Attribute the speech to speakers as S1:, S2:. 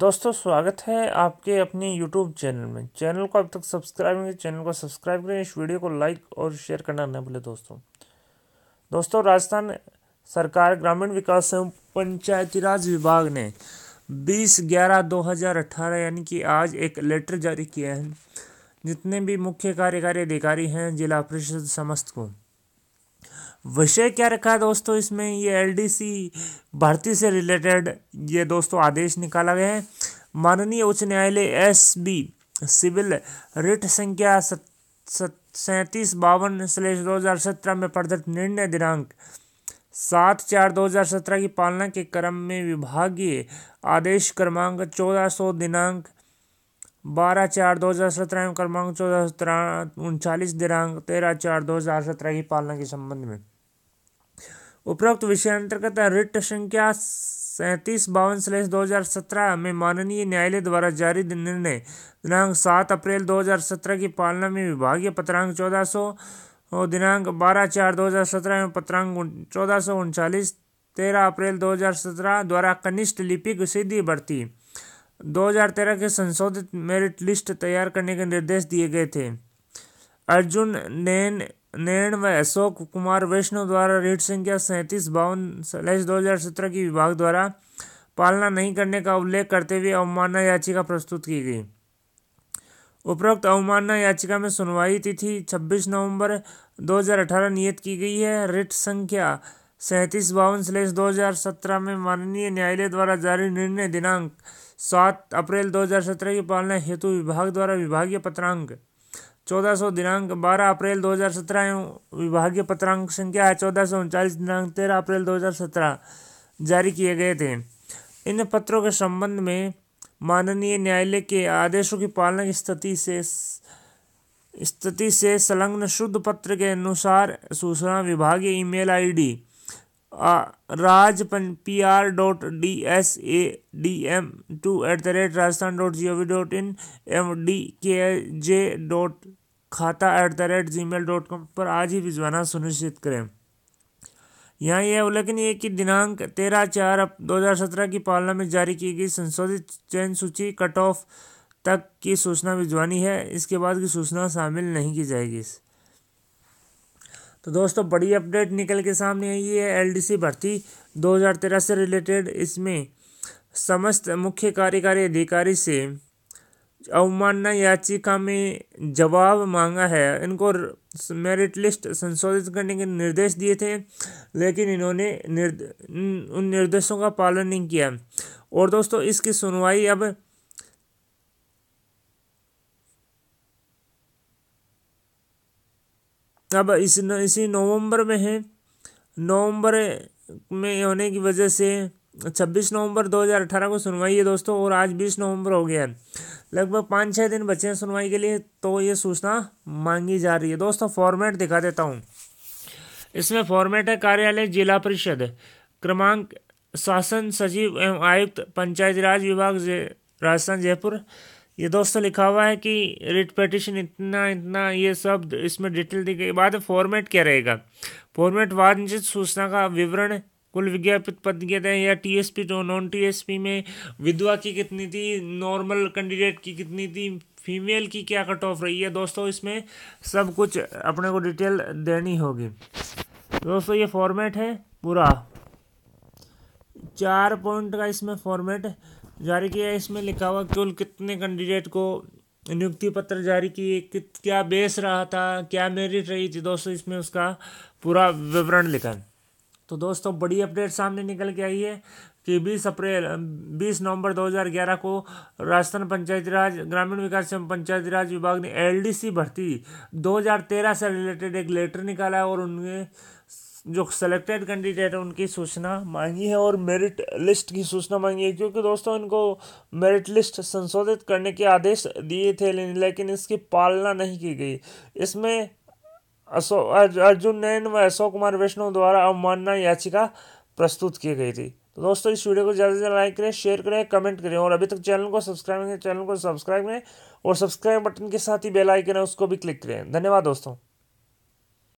S1: दोस्तों स्वागत है आपके अपने यूट्यूब चैनल में चैनल को अब तक सब्सक्राइब नहीं चैनल को सब्सक्राइब करें इस वीडियो को लाइक और शेयर करना न भूलें दोस्तों दोस्तों राजस्थान सरकार ग्रामीण विकास एवं पंचायती राज विभाग ने 20 ग्यारह 2018 यानी कि आज एक लेटर जारी किया है जितने भी मुख्य कार्यकारी अधिकारी हैं जिला परिषद समस्त को विषय क्या रखा है दोस्तों इसमें ये एल भर्ती से रिलेटेड ये दोस्तों आदेश निकाला गया है माननीय उच्च न्यायालय एस बी सिविल रिट संख्या सैंतीस बावन स्लेश दो हज़ार सत्रह में प्रदत्त निर्णय दिनांक सात चार दो हज़ार सत्रह की पालना के क्रम में विभागीय आदेश क्रमांक चौदह सौ दिनांक बारह चार दो हज़ार सत्रह क्रमांक चौदह सत्रह उनचालीस दिनांक तेरह चार दो हज़ार सत्रह की पालना के संबंध में उपरोक्त विषय अंतर्गत रिट संख्या सैंतीस बावन स्लेश दो हज़ार सत्रह में माननीय न्यायालय द्वारा जारी निर्णय दिनांक सात अप्रैल दो हज़ार सत्रह की पालना में विभागीय पत्रांक चौदह सौ दिनांक बारह चार दो हज़ार सत्रह में पत्रांक चौदह सौ उनचालीस तेरह अप्रैल दो हज़ार सत्रह द्वारा कनिष्ठ लिपिक सीधी भर्ती दो हज़ार तेरह के संशोधित मेरिट लिस्ट तैयार करने के निर्देश दिए गए थे अर्जुन नैन निर्णय व अशोक कुमार वैष्णव द्वारा रीट संख्या सैंतीस बावन स्लैश दो हजार सत्रह की विभाग द्वारा पालना नहीं करने का उल्लेख करते हुए अवमानना याचिका प्रस्तुत की गई उपरोक्त अवमानना याचिका में सुनवाई तिथि 26 नवंबर 2018 नियत की गई है रिट संख्या सैंतीस बावन स्लेश दो में माननीय न्यायालय द्वारा जारी निर्णय दिनांक सात अप्रैल 2017 की पालना हेतु विभाग द्वारा विभागीय पत्रांक चौदह सौ दिनांक बारह अप्रैल दो हज़ार सत्रह एवं विभागीय पत्रांक संख्या है चौदह सौ उनचालीस दिनांक तेरह अप्रैल दो हज़ार सत्रह जारी किए गए थे इन पत्रों के संबंध में माननीय न्यायालय के आदेशों की पालना की स्थिति से स्थिति से संलग्न शुद्ध पत्र के अनुसार सूचना विभागीय email ID Raj P R dot D S A D M two at the rate Rajasthan dot G O V dot in M D K J dot खाता at the rate gmail dot com पर आज ही भिजवाना सुनिश्चित करें यहाँ यह उल्लेखनीय है कि दिनांक तेरह चार दो हज़ार सत्रह की पालना में जारी की गई संशोधित चयन सूची कट ऑफ तक की सूचना भिजवानी है इसके बाद की सूचना शामिल नहीं की जाएगी तो दोस्तों बड़ी अपडेट निकल के सामने आई है एल भर्ती 2013 से रिलेटेड इसमें समस्त मुख्य कार्यकारी अधिकारी से अवमानना याचिका में जवाब मांगा है इनको मेरिट लिस्ट संशोधित करने के निर्देश दिए थे लेकिन इन्होंने निर्द, उन निर्देशों का पालन नहीं किया और दोस्तों इसकी सुनवाई अब अब इस इसी नवंबर में है नवंबर में होने की वजह से 26 नवंबर 2018 को सुनवाई है दोस्तों और आज 20 नवंबर हो गया है लगभग पाँच छः दिन बचे हैं सुनवाई के लिए तो ये सूचना मांगी जा रही है दोस्तों फॉर्मेट दिखा देता हूँ इसमें फॉर्मेट है कार्यालय जिला परिषद क्रमांक शासन सचिव एवं आयुक्त पंचायती राज विभाग राजस्थान जयपुर ये दोस्तों लिखा हुआ है कि रिट पटिशन इतना इतना ये सब इसमें डिटेल दी गई बाद फॉर्मेट क्या रहेगा फॉर्मेट वांछित सूचना का विवरण कुल विज्ञापित पद या टी एस पी तो नॉन टी एस पी में विधवा की कितनी थी नॉर्मल कैंडिडेट की कितनी थी फीमेल की क्या कट ऑफ रही है दोस्तों इसमें सब कुछ अपने को डिटेल देनी होगी दोस्तों ये फॉर्मेट है पूरा चार पॉइंट का इसमें फॉर्मेट जारी किया है इसमें लिखा हुआ कुल कितने कैंडिडेट को नियुक्ति पत्र जारी किए क्या बेस रहा था क्या मेरिट रही थी दोस्तों इसमें उसका पूरा विवरण लिखा है तो दोस्तों बड़ी अपडेट सामने निकल के आई है कि 20 अप्रैल 20 नवंबर 2011 को राजस्थान पंचायती राज ग्रामीण विकास एवं पंचायती राज विभाग ने एलडीसी भर्ती 2013 से रिलेटेड एक लेटर निकाला है और उनके जो सेलेक्टेड कैंडिडेट है उनकी सूचना मांगी है और मेरिट लिस्ट की सूचना मांगी है क्योंकि दोस्तों इनको मेरिट लिस्ट संशोधित करने के आदेश दिए थे लेकिन इसकी पालना नहीं की गई इसमें अशोक अर्जुन नैन व अशोक कुमार वैष्णव द्वारा अवमानना याचिका प्रस्तुत की गई थी तो दोस्तों इस वीडियो को ज़्यादा से ज़्यादा लाइक करें शेयर करें कमेंट करें और अभी तक चैनल को सब्सक्राइब करें चैनल को सब्सक्राइब करें और सब्सक्राइब बटन के साथ ही बेल आइकन है उसको भी क्लिक करें धन्यवाद दोस्तों